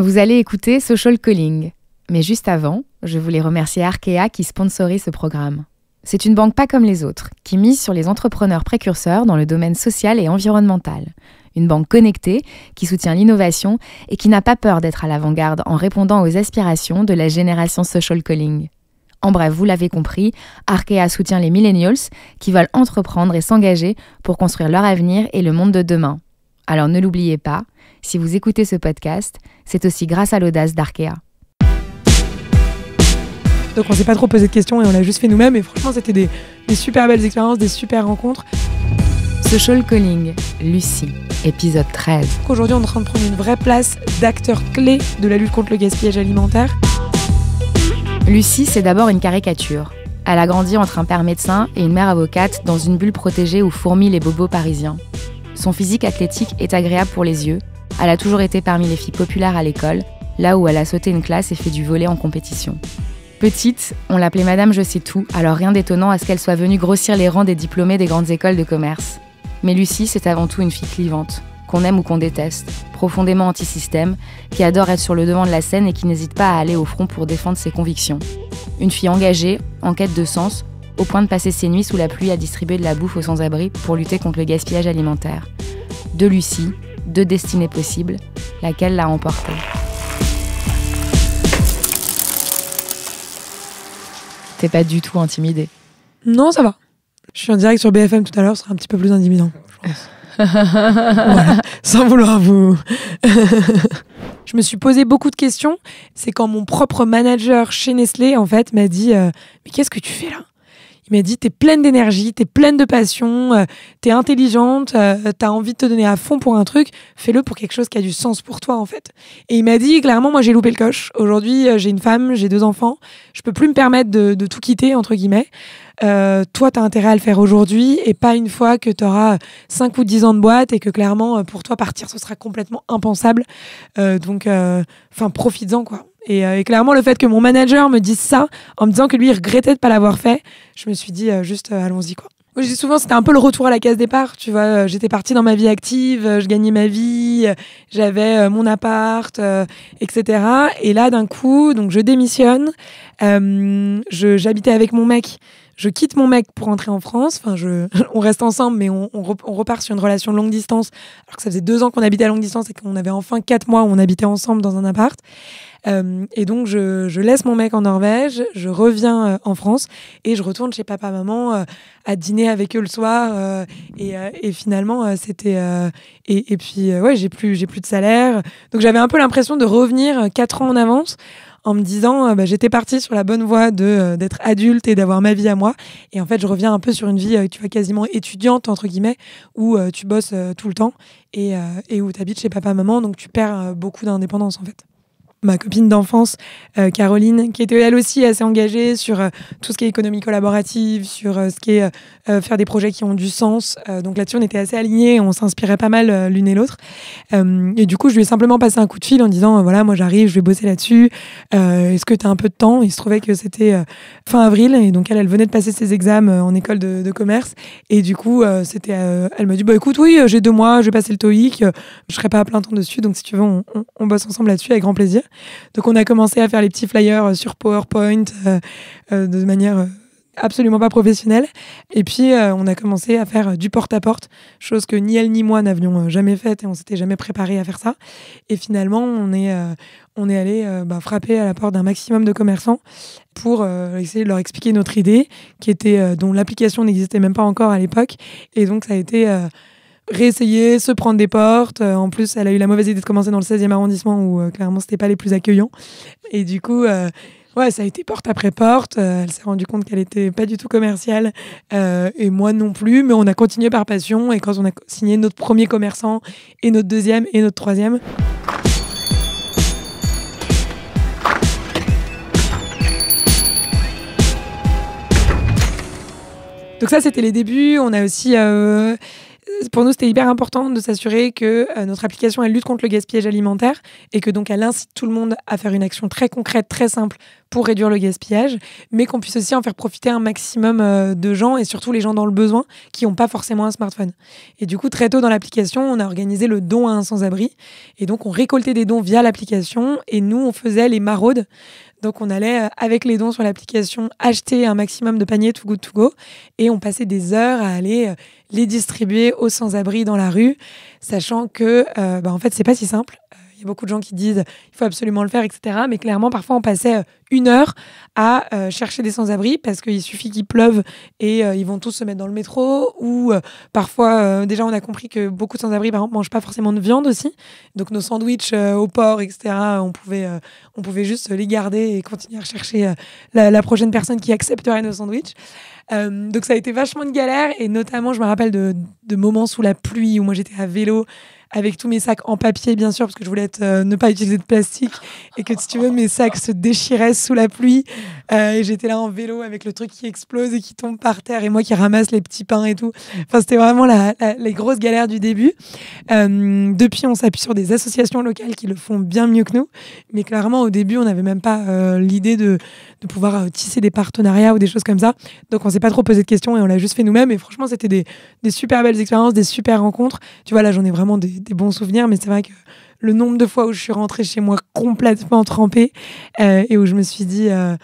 Vous allez écouter Social Calling. Mais juste avant, je voulais remercier Arkea qui sponsorise ce programme. C'est une banque pas comme les autres, qui mise sur les entrepreneurs précurseurs dans le domaine social et environnemental. Une banque connectée, qui soutient l'innovation et qui n'a pas peur d'être à l'avant-garde en répondant aux aspirations de la génération social calling. En bref, vous l'avez compris, Arkea soutient les millennials qui veulent entreprendre et s'engager pour construire leur avenir et le monde de demain. Alors ne l'oubliez pas, si vous écoutez ce podcast, c'est aussi grâce à l'audace d'Arkea. Donc on s'est pas trop posé de questions et on l'a juste fait nous-mêmes et franchement c'était des, des, super belles expériences, des super rencontres. Social Calling, Lucie, épisode 13. Aujourd'hui on est en train de prendre une vraie place d'acteur clé de la lutte contre le gaspillage alimentaire. Lucie c'est d'abord une caricature. Elle a grandi entre un père médecin et une mère avocate dans une bulle protégée où fourmillent les bobos parisiens. Son physique athlétique est agréable pour les yeux. Elle a toujours été parmi les filles populaires à l'école, là où elle a sauté une classe et fait du volet en compétition. Petite, on l'appelait Madame Je sais tout, alors rien d'étonnant à ce qu'elle soit venue grossir les rangs des diplômés des grandes écoles de commerce. Mais Lucie, c'est avant tout une fille clivante, qu'on aime ou qu'on déteste, profondément anti-système, qui adore être sur le devant de la scène et qui n'hésite pas à aller au front pour défendre ses convictions. Une fille engagée, en quête de sens, au point de passer ses nuits sous la pluie à distribuer de la bouffe aux sans-abri pour lutter contre le gaspillage alimentaire. De Lucie, deux destinées possibles, laquelle l'a emportée. T'es pas du tout intimidée Non, ça va. Je suis en direct sur BFM tout à l'heure, ça sera un petit peu plus intimidant, je pense. sans vouloir vous. je me suis posé beaucoup de questions. C'est quand mon propre manager chez Nestlé, en fait, m'a dit euh, Mais qu'est-ce que tu fais là il m'a dit T'es pleine d'énergie, t'es pleine de passion, euh, t'es intelligente, euh, t'as envie de te donner à fond pour un truc, fais-le pour quelque chose qui a du sens pour toi, en fait. Et il m'a dit Clairement, moi, j'ai loupé le coche. Aujourd'hui, euh, j'ai une femme, j'ai deux enfants, je peux plus me permettre de, tout quitter, entre guillemets. toi, t'as intérêt à le faire aujourd'hui et pas une fois que t'auras 5 ou 10 ans de boîte et que clairement, pour toi, partir, ce sera complètement impensable. donc, enfin, profites-en, quoi. Euh, et, clairement, le fait que mon manager me dise ça, en me disant que lui, il regrettait de pas l'avoir fait, je me suis dit, euh, juste, euh, allons-y, quoi. j'ai souvent, c'était un peu le retour à la case départ, tu vois. J'étais partie dans ma vie active, je gagnais ma vie, j'avais mon appart, etc. Et là, d'un coup, donc je démissionne. J'habitais avec mon mec. Je quitte mon mec pour rentrer en France. Enfin, je, on reste ensemble, mais on, on, repart sur une relation de longue distance. Alors que ça faisait deux ans qu'on habitait à longue distance et qu'on avait enfin quatre mois où on habitait ensemble dans un appart. Euh, et donc, je, je, laisse mon mec en Norvège, je reviens euh, en France et je retourne chez papa-maman euh, à dîner avec eux le soir. Et, et, finalement, c'était. Et, et, puis, ouais, j'ai plus, j'ai plus de salaire. Donc, j'avais un peu l'impression de revenir quatre ans en avance en me disant bah, j'étais partie sur la bonne voie de d'être adulte et d'avoir ma vie à moi et en fait je reviens un peu sur une vie tu vois quasiment étudiante entre guillemets où tu bosses tout le temps et, et où tu habites chez papa maman donc tu perds beaucoup d'indépendance en fait ma copine d'enfance, euh, Caroline, qui était elle aussi assez engagée sur euh, tout ce qui est économie collaborative, sur euh, ce qui est faire des projets qui ont du sens. donc là-dessus, on était assez alignés, on s'inspirait pas mal l'une et l'autre. et du coup, je lui ai simplement passé un coup de fil en disant, voilà, moi j'arrive, je vais bosser là-dessus. Est-ce que tu as un peu de temps Il se trouvait que c'était fin avril, et donc elle, elle venait de passer ses examens en école de, commerce. Et du coup, c'était, elle m'a dit, bah écoute, oui, j'ai deux mois, je vais passer le TOIC. je serai pas à plein temps dessus, donc si tu veux, on, on bosse ensemble là-dessus avec grand plaisir. Donc on a commencé à faire les petits flyers euh, sur PowerPoint euh, euh, de manière absolument pas professionnelle. Et puis on a commencé à faire du porte-à-porte, chose que ni elle ni moi n'avions jamais faite et on s'était jamais préparé à faire ça. Et finalement, on est, on est allé bah, frapper à la porte d'un maximum de commerçants pour essayer de leur expliquer notre idée, qui était dont l'application n'existait même pas encore à l'époque. Et donc ça a été réessayer, se prendre des portes. Euh, en plus, elle a eu la mauvaise idée de commencer dans le 16e arrondissement où clairement, euh, clairement c'était pas les plus accueillants. Et du coup, euh, ouais, ça a été porte après porte. elle s'est rendue compte qu'elle était pas du tout commerciale et moi non plus. Mais on a continué par passion et quand on a signé notre premier commerçant et notre deuxième et notre troisième. Donc ça, c'était les débuts. On a aussi pour nous, c'était hyper important de s'assurer que euh, notre application, elle lutte contre le gaspillage alimentaire et que donc elle incite tout le monde à faire une action très concrète, très simple pour réduire le gaspillage, mais qu'on puisse aussi en faire profiter un maximum euh, de gens et surtout les gens dans le besoin qui n'ont pas forcément un smartphone. Et du coup, très tôt dans l'application, on a organisé le don à un sans-abri. Et donc, on récoltait des dons via l'application et nous, on faisait les maraudes. Donc, on allait euh, avec les dons sur l'application acheter un maximum de paniers to go to go et on passait des heures à aller euh, les distribuer aux sans-abri dans la rue, sachant que, bah, en fait, c'est pas si simple y a beaucoup de gens qui disent il faut absolument le faire, etc. Mais clairement, parfois, on passait euh, une heure à euh, chercher des sans-abri parce qu'il suffit qu'il pleuve et euh, ils vont tous se mettre dans le métro. Ou parfois, déjà, on a compris que beaucoup de sans-abri, par mangent pas forcément de viande aussi. Donc, nos sandwichs au porc, etc., on pouvait, on pouvait juste les garder et continuer à chercher la, prochaine personne qui accepterait nos sandwichs. donc, ça a été vachement de galère. Et notamment, je me rappelle de, de moments sous la pluie où moi j'étais à vélo avec tous mes sacs en papier, bien sûr, parce que je voulais être, euh, ne pas utiliser de plastique. Et que si tu veux, mes sacs se déchiraient sous la pluie. Euh, et j'étais là en vélo avec le truc qui explose et qui tombe par terre et moi qui ramasse les petits pains et tout. Enfin, c'était vraiment la, les grosses galères du début. Euh, depuis, on s'appuie sur des associations locales qui le font bien mieux que nous. Mais clairement, au début, on n'avait même pas l'idée de, de, pouvoir tisser des partenariats ou des choses comme ça. Donc, on s'est pas trop posé de questions et on l'a juste fait nous-mêmes. Et franchement, c'était des, des super belles expériences, des super rencontres. Tu vois, là, j'en ai vraiment des des bons souvenirs, mais c'est vrai que le nombre de fois où je suis rentrée chez moi complètement trempée euh, et où je me suis dit euh,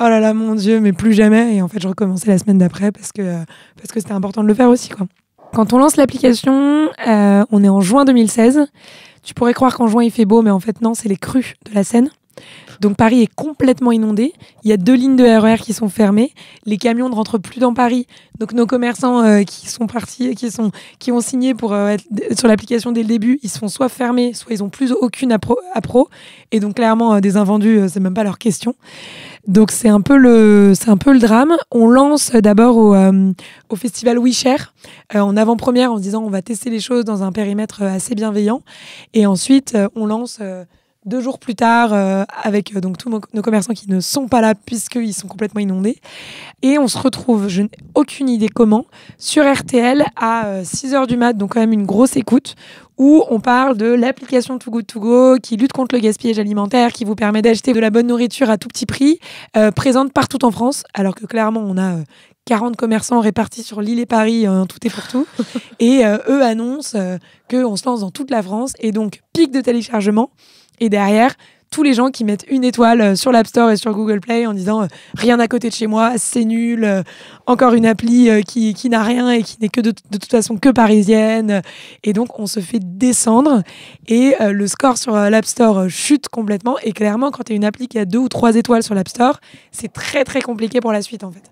oh là là mon dieu mais plus jamais et en fait je recommençais la semaine d'après parce que euh, parce que c'était important de le faire aussi quoi. Quand on lance l'application, on est en juin 2016. Tu pourrais croire qu'en juin il fait beau, mais en fait non, c'est les crues de la Seine. Donc Paris est complètement inondé. Il y a deux lignes de RER e qui sont fermées. Les camions ne rentrent plus dans Paris. Donc nos commerçants euh, qui sont partis, qui, sont, qui ont signé pour euh, être sur l'application dès le début, ils sont soit fermés, soit ils n'ont plus aucune appro. Et donc clairement, euh, des invendus, c'est même pas leur question. Donc c'est un peu le, c'est un peu le drame. On lance d'abord au, festival WeShare en avant-première en se disant on va tester les choses dans un périmètre assez bienveillant. Et ensuite, on lance deux jours plus tard euh, avec euh, donc tous nos, commerçants qui ne sont pas là puisqu'ils sont complètement inondés. Et on se retrouve, je n'ai aucune idée comment, sur RTL à 6h euh, du mat, donc quand même une grosse écoute, où on parle de l'application Too Good To Go qui lutte contre le gaspillage alimentaire, qui vous permet d'acheter de la bonne nourriture à tout petit prix, présente partout en France, alors que clairement on a 40 commerçants répartis sur l'île et Paris, hein, tout et pour tout. et eux annoncent que qu'on se lance dans toute la France. Et donc, pic de téléchargement, et derrière, tous les gens qui mettent une étoile euh, sur l'App Store et sur Google Play en disant euh, rien à côté de chez moi, c'est nul, euh, encore une appli qui, qui n'a rien et qui n'est que de, toute façon que parisienne. Et donc on se fait descendre et le score sur l'App Store chute complètement. Et clairement, quand tu as une appli qui a deux ou trois étoiles sur l'App Store, c'est très très compliqué pour la suite en fait.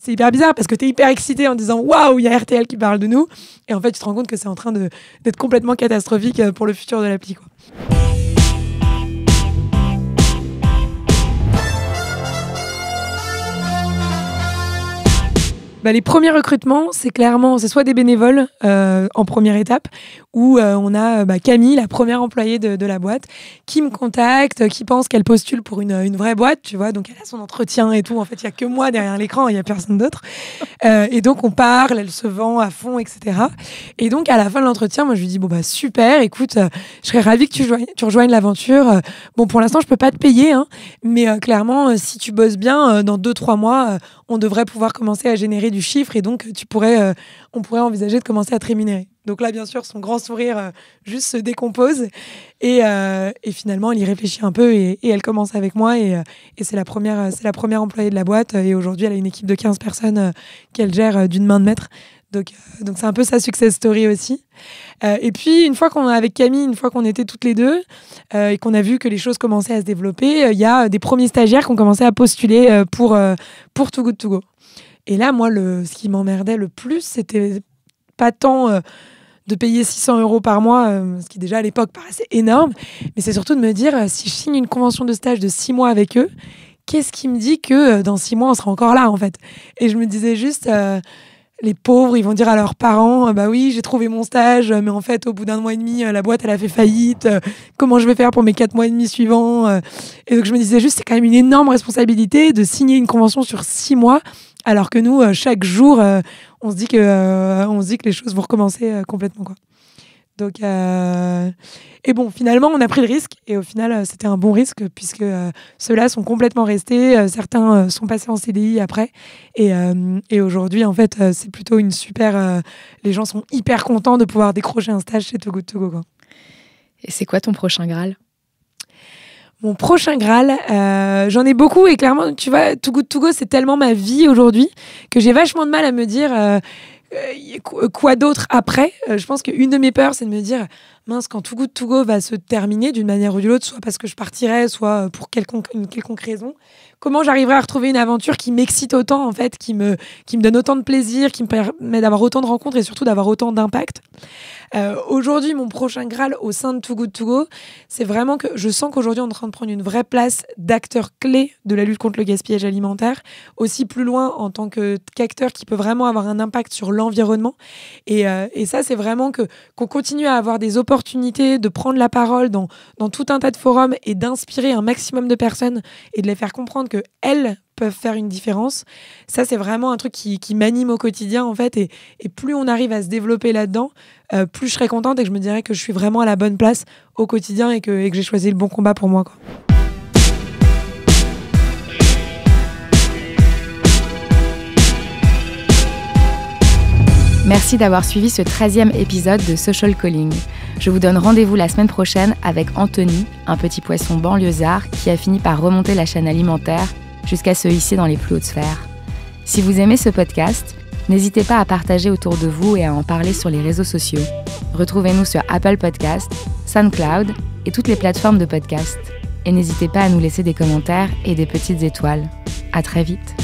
C'est hyper bizarre parce que tu es hyper excité en disant waouh, il y a RTL qui parle de nous. Et en fait, tu te rends compte que c'est en train d'être complètement catastrophique pour le futur de l'appli. Bah, les premiers recrutements, c'est clairement, c'est soit des bénévoles euh, en première étape, où euh, on a euh, bah, Camille, la première employée de, la boîte, qui me contacte, euh, qui pense qu'elle postule pour une, vraie boîte, tu vois. Donc elle a son entretien et tout. En fait, il n'y a que moi derrière l'écran, il n'y a personne d'autre. et donc on parle, elle se vend à fond, etc. Et donc à la fin de l'entretien, moi je lui dis, bon bah super, écoute, je serais ravie que tu, tu rejoignes l'aventure. bon, pour l'instant, je peux pas te payer, hein. mais clairement, si tu bosses bien, dans deux, trois mois, on devrait pouvoir commencer à générer du chiffre et donc tu pourrais, on pourrait envisager de commencer à te rémunérer. Donc là, bien sûr, son grand sourire euh, juste se décompose. Euh, et, finalement, elle y réfléchit un peu et, elle commence avec moi. Et, euh, c'est la, première, la première employée de la boîte. Et aujourd'hui, elle a une équipe de 15 personnes qu'elle gère d'une main de maître. Donc donc c'est un peu sa success story aussi. et puis, une fois qu'on avec Camille, une fois qu'on était toutes les deux et qu'on a vu que les choses commençaient à se développer, il y a des premiers stagiaires qui ont commencé à postuler pour, pour Too Good To Go. Et là, moi, le, ce qui m'emmerdait le plus, c'était pas tant euh, de payer 600 euros par mois, euh, ce qui déjà à l'époque paraissait énorme, mais c'est surtout de me dire, euh, si je signe une convention de stage de six mois avec eux, qu'est-ce qui me dit que dans six mois, on sera encore là, en fait Et je me disais juste, les pauvres, ils vont dire à leurs parents, bah oui, j'ai trouvé mon stage, mais en fait, au bout d'un mois et demi, la boîte, elle a fait faillite. Comment je vais faire pour mes quatre mois et demi suivants Et donc, je me disais juste, c'est quand même une énorme responsabilité de signer une convention sur six mois alors que nous, euh, chaque jour, euh, on se dit que euh, on se dit que les choses vont recommencer complètement quoi. Donc et bon, finalement, on a pris le risque et au final, c'était un bon risque puisque ceux-là sont complètement restés. certains sont passés en CDI après et, aujourd'hui, en fait, c'est plutôt une super. les gens sont hyper contents de pouvoir décrocher un stage chez Togo de Togo. Et c'est quoi ton prochain Graal mon prochain Graal, euh, j'en ai beaucoup et clairement, tu vois, to go To Go, c'est tellement ma vie aujourd'hui que j'ai vachement de mal à me dire euh, euh, quoi d'autre après. je pense qu'une de mes peurs, c'est de me dire mince, quand Too Good To Go va se terminer d'une manière ou d'une autre, soit parce que je partirai, soit euh, pour quelconque, une quelconque raison, comment j'arriverai à retrouver une aventure qui m'excite autant, en fait, qui me, qui me donne autant de plaisir, qui me permet d'avoir autant de rencontres et surtout d'avoir autant d'impact. Euh, aujourd'hui, mon prochain Graal au sein de Too Good To Go, c'est vraiment que je sens qu'aujourd'hui, on est en train de prendre une vraie place d'acteur clé de la lutte contre le gaspillage alimentaire, aussi plus loin en tant qu'acteur qui peut vraiment avoir un impact sur l'environnement. Et, euh, et ça, c'est vraiment que qu'on continue à avoir des opportunités l'opportunité de prendre la parole dans, dans tout un tas de forums et d'inspirer un maximum de personnes et de les faire comprendre que elles peuvent faire une différence. Ça, c'est vraiment un truc qui, qui m'anime au quotidien, en fait. Et, et, plus on arrive à se développer là-dedans, euh, plus je serai contente et que je me dirais que je suis vraiment à la bonne place au quotidien et que, que j'ai choisi le bon combat pour moi. Merci d'avoir suivi ce 13e épisode de Social Calling. Je vous donne rendez-vous la semaine prochaine avec Anthony, un petit poisson banlieusard qui a fini par remonter la chaîne alimentaire jusqu'à se hisser dans les plus hautes sphères. Si vous aimez ce podcast, n'hésitez pas à partager autour de vous et à en parler sur les réseaux sociaux. Retrouvez-nous sur Apple Podcast, SoundCloud et toutes les plateformes de podcast. Et n'hésitez pas à nous laisser des commentaires et des petites étoiles. À très vite.